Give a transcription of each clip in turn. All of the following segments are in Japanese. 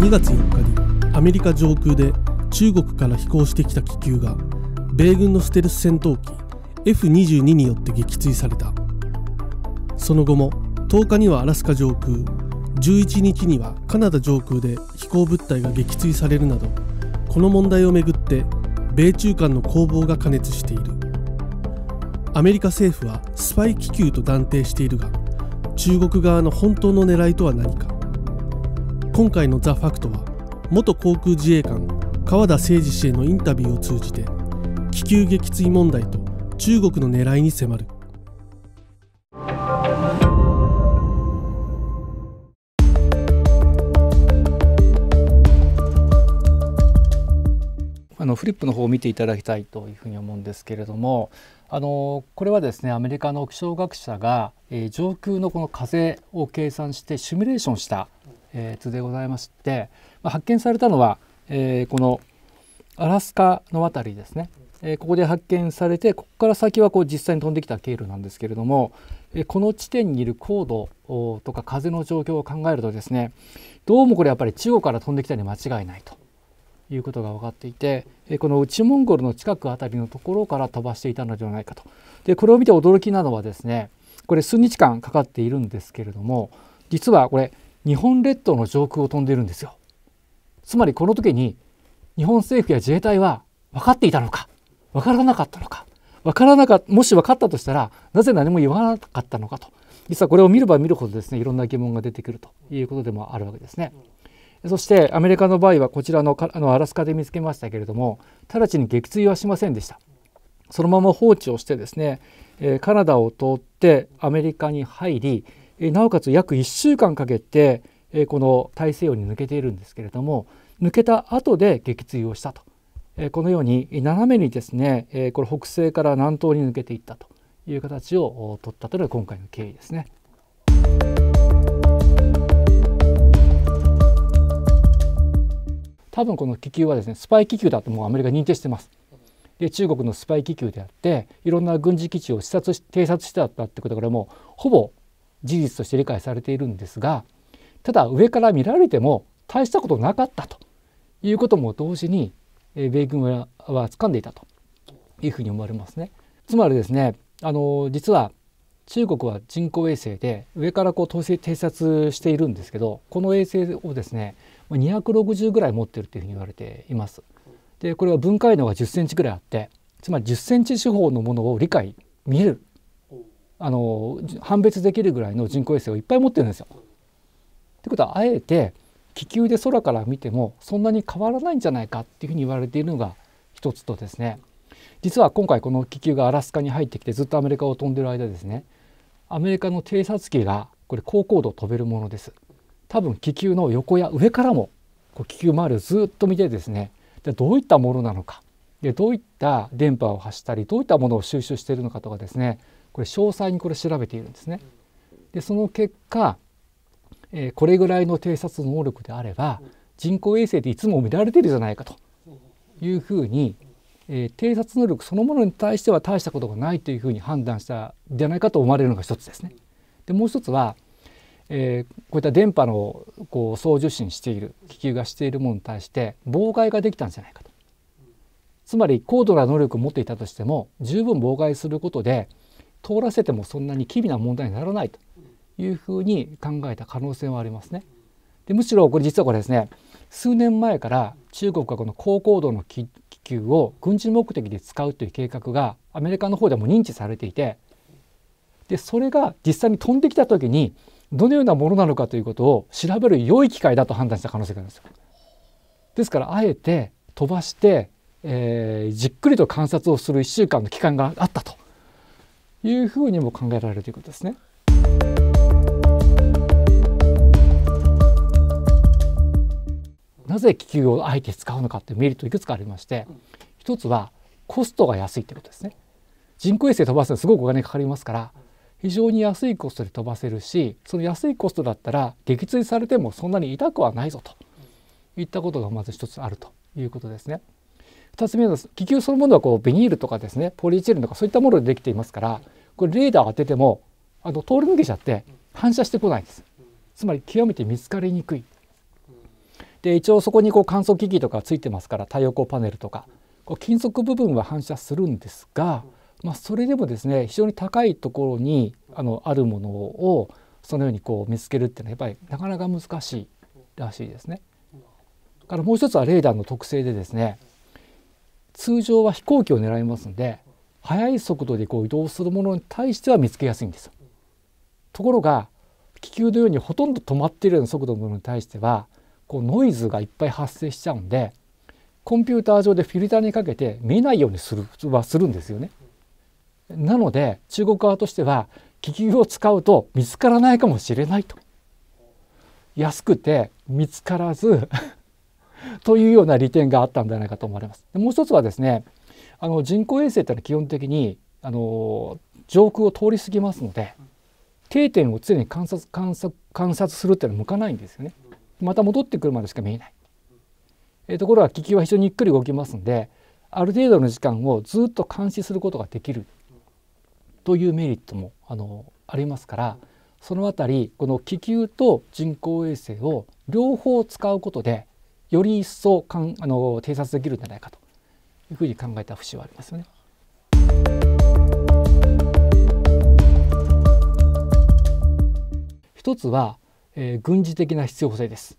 2月4日にアメリカ上空で中国から飛行してきた気球が米軍のステルス戦闘機 F22 によって撃墜されたその後も10日にはアラスカ上空11日にはカナダ上空で飛行物体が撃墜されるなどこの問題をめぐって米中間の攻防が過熱しているアメリカ政府はスパイ気球と断定しているが中国側の本当の狙いとは何か今回の「ザ・ファクトは元航空自衛官川田誠二氏へのインタビューを通じて気球撃墜問題と中国の狙いに迫るあのフリップの方を見ていただきたいというふうに思うんですけれどもあのこれはですねアメリカの気象学者が、えー、上空のこの風を計算してシミュレーションしたえー、図でございまして、まあ、発見されたのは、えー、このアラスカの辺りですね、えー、ここで発見されてここから先はこう実際に飛んできた経路なんですけれども、えこの地点にいる高度とか風の状況を考えるとですねどうもこれやっぱり中国から飛んできたに間違いないと。いうことが分かっていてこの内モンゴルの近く辺りのところから飛ばしていたのではないかとでこれを見て驚きなのはですねこれ数日間かかっているんですけれども実はこれ日本列島の上空を飛んでいるんですよつまりこの時に日本政府や自衛隊は分かっていたのか分からなかったのか分からなかったもし分かったとしたらなぜ何も言わなかったのかと実はこれを見れば見るほどですねいろんな疑問が出てくるということでもあるわけですね。そしてアメリカの場合はこちらのあのアラスカで見つけましたけれども直ちに撃墜はしませんでしたそのまま放置をしてですねカナダを通ってアメリカに入りなおかつ約1週間かけてこの大西洋に抜けているんですけれども抜けた後で撃墜をしたとこのように斜めにですねこれ北西から南東に抜けていったという形を取ったというのが今回の経緯ですね。多分この気球はですねスパイ気球だともうアメリカ認定してます。で中国のスパイ気球であっていろんな軍事基地を視察偵察してたってことからもうほぼ事実として理解されているんですがただ上から見られても大したことなかったということも同時に米軍は掴んでいたというふうに思われますね。つまりですねあの実は中国は人工衛星で上からこう偵察しているんですけどこの衛星をですね260ぐらい持ってるというふうに言われています。でこれは分解能が10センチぐらいあってつまり10センチ四方のものを理解見えるあの判別できるぐらいの人工衛星をいっぱい持ってるんですよ。ってことはあえて気球で空から見てもそんなに変わらないんじゃないかっていうふうに言われているのが一つとですね実は今回この気球がアラスカに入ってきてずっとアメリカを飛んでる間ですねアメリカの偵察機がこれ高高度飛べるものです多分気球の横や上からもこう気球周りをずっと見てですねでどういったものなのかでどういった電波を発したりどういったものを収集しているのかとかですねこれ詳細にこれ調べているんですね。でその結果、えー、これぐらいの偵察能力であれば人工衛星でいつも見られてるじゃないかというふうに、えー、偵察能力そのものに対しては大したことがないというふうに判断したんじゃないかと思われるのが一つですね。でもう一つは、えー、こういった電波のこう送受信している気球がしているものに対して妨害ができたんじゃないかと。つまり高度な能力を持っていたとしても十分妨害することで通らせてもそんなに機微な問題にならないというふうに考えた可能性はありますね。でむしろこれ実はこれですね数年前から中国がこの高高度の気球を軍事目的で使うという計画がアメリカの方でも認知されていてでそれが実際に飛んできた時にどのようなものなのかということを調べる良い機会だと判断した可能性があるんですよ。ですからあえて飛ばして、えー、じっくりと観察をする1週間の期間があったというふうにも考えられるということですね。なぜ気球をあえて使うのかってメリットいくつかありまして一つはコストが安いってことですね人工衛星飛ばすのすごくお金かかりますから非常に安いコストで飛ばせるしその安いコストだったら撃墜されてもそんなに痛くはないぞといったことがまず一つあるということですね。2つ目の気球そのものはこうビニールとかですねポリエチレンとかそういったものでできていますからこれレーダー当ててもあの通り抜けちゃって反射してこないですつまり極めて見つかりにくいで一応そこにこう乾燥機器とかついてますから太陽光パネルとかこう金属部分は反射するんですが、まあ、それでもですね非常に高いところにあのあるものをそのようにこう見つけるっていうのはやっぱりなかなか難しいらしいですね。からもう一つはレーダーの特性でですね通常は飛行機を狙いますので速い速度でこう移動するものに対しては見つけやすいんですところが気球のようにほとんど止まっているような速度のものに対してはこうノイズがいっぱい発生しちゃうんでコンピューター上でフィルターにかけて見えないようにするはするんですよね。なので中国側としては気球を使うと見つからないかもしれないと。安くて見つからずというような利点があったんじゃないかと思われます。もう一つはですねあの人工衛星というのは基本的にあの上空を通り過ぎますので定点を常に観察観察観察するっていうのは向かないんですよね。また戻ってくるまでしか見えない。えところが気球は非常にゆっくり動きますんである程度の時間をずっと監視することができるというメリットもあのありますからその辺りこの気球と人工衛星を両方使うことでより一層かんあの偵察できるんじゃないかというふうに考えた節はありますよね。一つは、えー、軍事的な必要性です。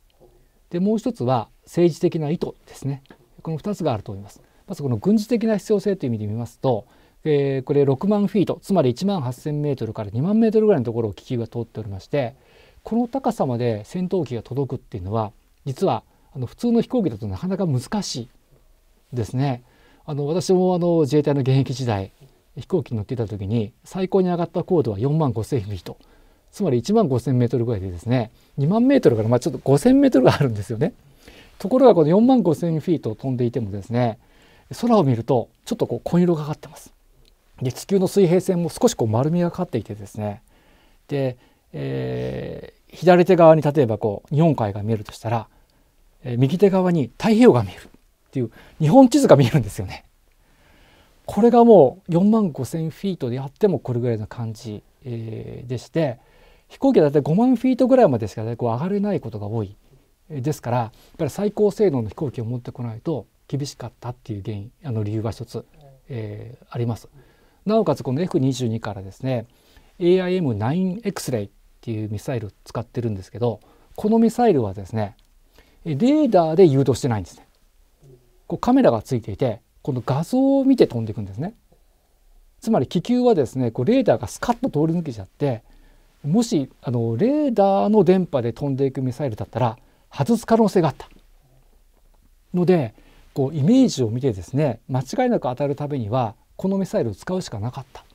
でもう一つは政治的な意図ですね。この二つがあると思います。まずこの軍事的な必要性という意味で見ますと、えー、これ六万フィートつまり一万八千メートルから二万メートルぐらいのところを気球が通っておりましてこの高さまで戦闘機が届くっていうのは実はあの普通の飛行機だとなかなか難しいですね。あの私もあの自衛隊の現役時代飛行機に乗っていた時に最高に上がった高度は4万5千フィートつまり1万5千メートルぐらいでですね2万メートルからまあちょっと5千メートルがあるんですよね。ところがこの4万5千フィート飛んでいてもですね空を見るとちょっとこう紺色がかかってます。で地球の水平線も少しこう丸みがかかっていてですねで、えー、左手側に例えばこう日本海が見えるとしたら右手側に太平洋が見えるっていう日本地図が見えるんですよね。これがもう4万5,000フィートであってもこれぐらいの感じ、えでして飛行機は大体5万フィートぐらいまでしか、ね、こう上がれないことが多いですからやっぱり最高性能の飛行機を持ってこないと厳しかったっていう原因あの理由が一つ、えー、あります。なおかつこの F22 からですね AIM9X レイっていうミサイル使ってるんですけどこのミサイルはですねレーダーで誘導してないんですね。こうカメラがついていてこの画像を見て飛んでいくんですね。つまり気球はですねこうレーダーがスカッと通り抜けちゃってもしあのレーダーの電波で飛んでいくミサイルだったら外す可能性があったのでこうイメージを見てですね間違いなく当たるためにはこのミサイルを使うしかなかったっ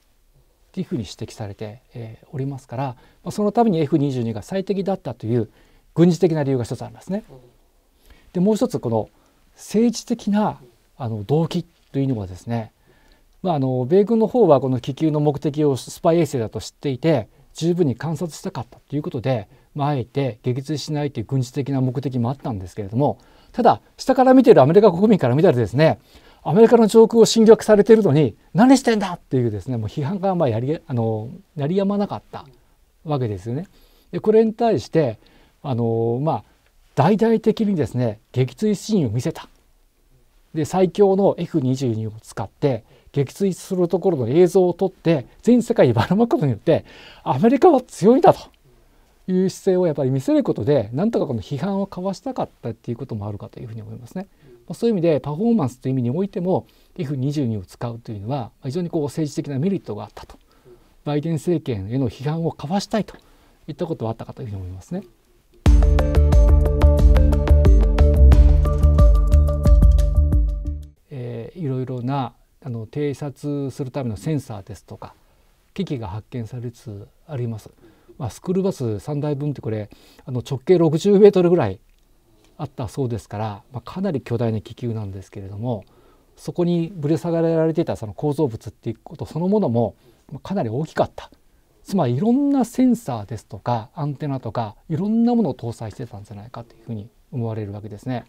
ていうふうに指摘されて、えー、おりますから、まあ、そのために F22 が最適だったという軍事的な理由が一つありますね。でもう一つこの政治的なあの動機というのはですね、まあ、あの米軍の方はこの気球の目的をスパイ衛星だと知っていて十分に観察したかったということで、まあ、あえて撃墜しないという軍事的な目的もあったんですけれどもただ下から見ているアメリカ国民から見たらですねアメリカの上空を侵略されているのに何してんだっていうですねもう批判がまあやりあのやりやまなかったわけですよね。でこれに対してあのまあ大々的にですね撃墜シーンを見せたで最強の F22 を使って撃墜するところの映像を撮って全世界にばらまくことによってアメリカは強いんだという姿勢をやっぱり見せることでなんとかこの批判をかわしたかったっていうこともあるかというふうに思いますね。そういう意味でパフォーマンスという意味においても F22 を使うというのは非常にこう政治的なメリットがあったとバイデン政権への批判をかわしたいといったことはあったかというふうに思いますね。あの偵察するためのセンサーですとか機器が発見されつつあります。まあ、スクールバス3台分ってこれあの直径60メートルぐらいあったそうですから、まあ、かなり巨大な気球なんですけれどもそこにぶれ下がられていたその構造物っていうことそのものもかなり大きかったつまりいろんなセンサーですとかアンテナとかいろんなものを搭載してたんじゃないかというふうに思われるわけですね。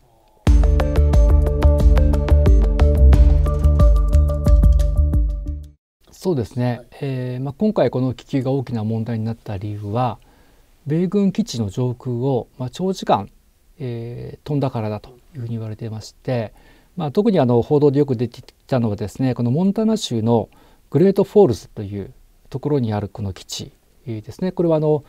そうですね、はい、えー、まあ、今回この気球が大きな問題になった理由は米軍基地の上空を、まあ、長時間、えー、飛んだからだというふうに言われていまして、まあ、特にあの報道でよく出てきたのはですねこのモンタナ州のグレートフォールズというところにあるこの基地ですねこれはあの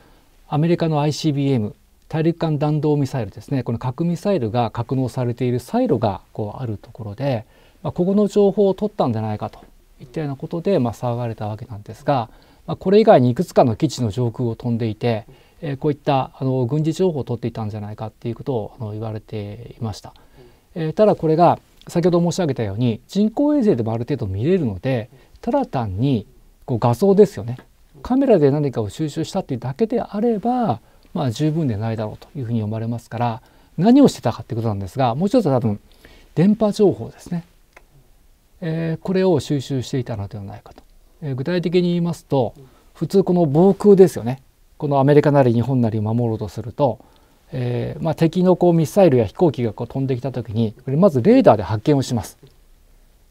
アメリカの ICBM 大陸間弾道ミサイルですねこの核ミサイルが格納されているサイロがこうあるところで、まあ、ここの情報を取ったんじゃないかといったようなことで、まあ、騒がれたわけなんですが、まあ、これ以外にいくつかの基地の上空を飛んでいて、えー、こういったあの軍事情報を取っていたんじゃないかっていうことをあの言われていました。えー、ただこれが先ほど申し上げたように人工衛星でもある程度見れるのでただ単にこう画像ですよねカメラで何かを収集したっていうだけであれば、まあ、十分でないだろうというふうに思われますから何をしてたかってことなんですがもう一つは多分電波情報ですねえー、これを収集していたのではないかと、えー、具体的に言いますと普通この防空ですよねこのアメリカなり日本なりを守ろうとすると、えー、まあ、敵のこうミサイルや飛行機がこう飛んできた時にこれまずレーダーで発見をします。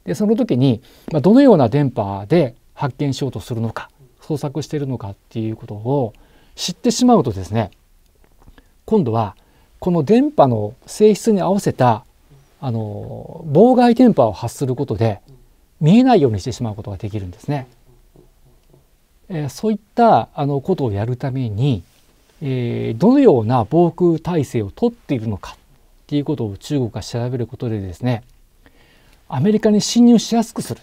でその時に、まあ、どのような電波で発見しようとするのか捜索しているのかっていうことを知ってしまうとですね今度はこの電波の性質に合わせたあの妨害電波を発することで見えないようにしてしまうことができるんですね。えー、そういったあのことをやるために、えー、どのような防空体制をとっているのかっていうことを中国が調べることでですねアメリカに侵入しやすくする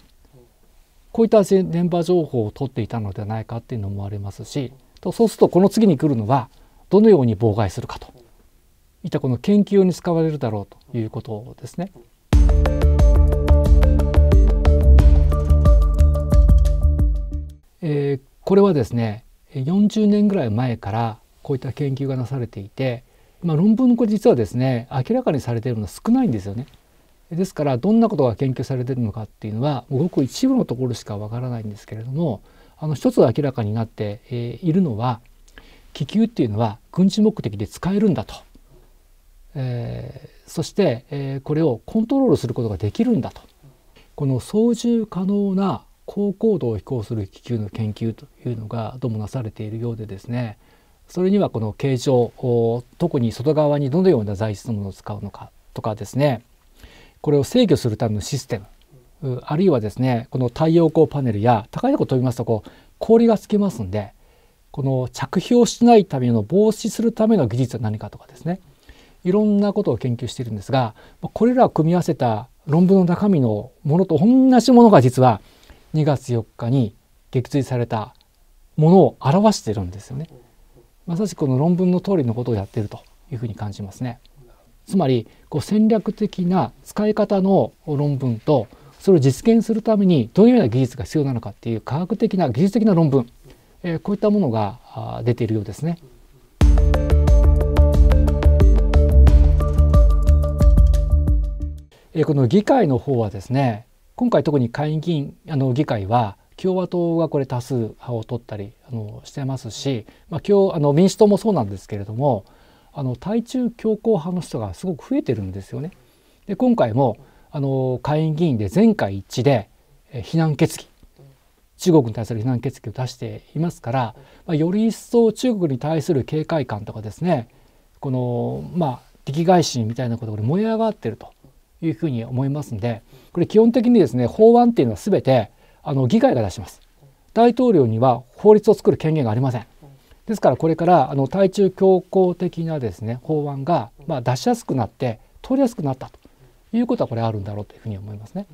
こういった電波情報を取っていたのではないかっていうのも思われますしそうするとこの次に来るのはどのように妨害するかといたこの研究に使われるだろうということですね。えー、これはですね40年ぐらい前からこういった研究がなされていて、まあ、論文これ実はですね明らかにされているのは少ないんですよね。ですからどんなことが研究されてるのかっていうのはごく一部のところしかわからないんですけれどもあの一つ明らかになっているのは気球っていうのは軍事目的で使えるんだとえー、そして、えー、これをコントロールすることができるんだとこの操縦可能な高高度を飛行する気球の研究というのがどうもなされているようでですねそれにはこの形状特に外側にどのような材質のものを使うのかとかですねこれを制御するためのシステムあるいはですねこの太陽光パネルや高いとこ飛びますとこう氷がつきますんでこの着氷しないための防止するための技術は何かとかですねいろんなことを研究しているんですがこれらを組み合わせた論文の中身のものと同じものが実は2月4日に撃墜されたものを表しているんですよね。まさしくこの論文の通りのことをやっているというふうに感じますね。つまりこう戦略的な使い方の論文とそれを実現するためにどのような技術が必要なのかっていう科学的な技術的な論文、えー、こういったものが出ているようですね。えこの議会の方はですね今回特に下院議員あの議会は共和党がこれ多数派を取ったりあのしてますし、まあ、今日あの民主党もそうなんですけれどもあの対中強硬派の人がすごく増えてるんですよね。で今回もあの下院議員で全会一致で非難決議中国に対する非難決議を出していますから、まあ、より一層中国に対する警戒感とかですねこの、まあ、敵外心みたいなことが燃え上がってるというふうに思いますのでこれ基本的にですね法案っていうのは全てあの議会が出します大統領には法律を作る権限がありませんですからこれからあの対中強硬的なですね法案がま出しやすくなって通りやすくなったということはこれあるんだろうというふうに思いますね。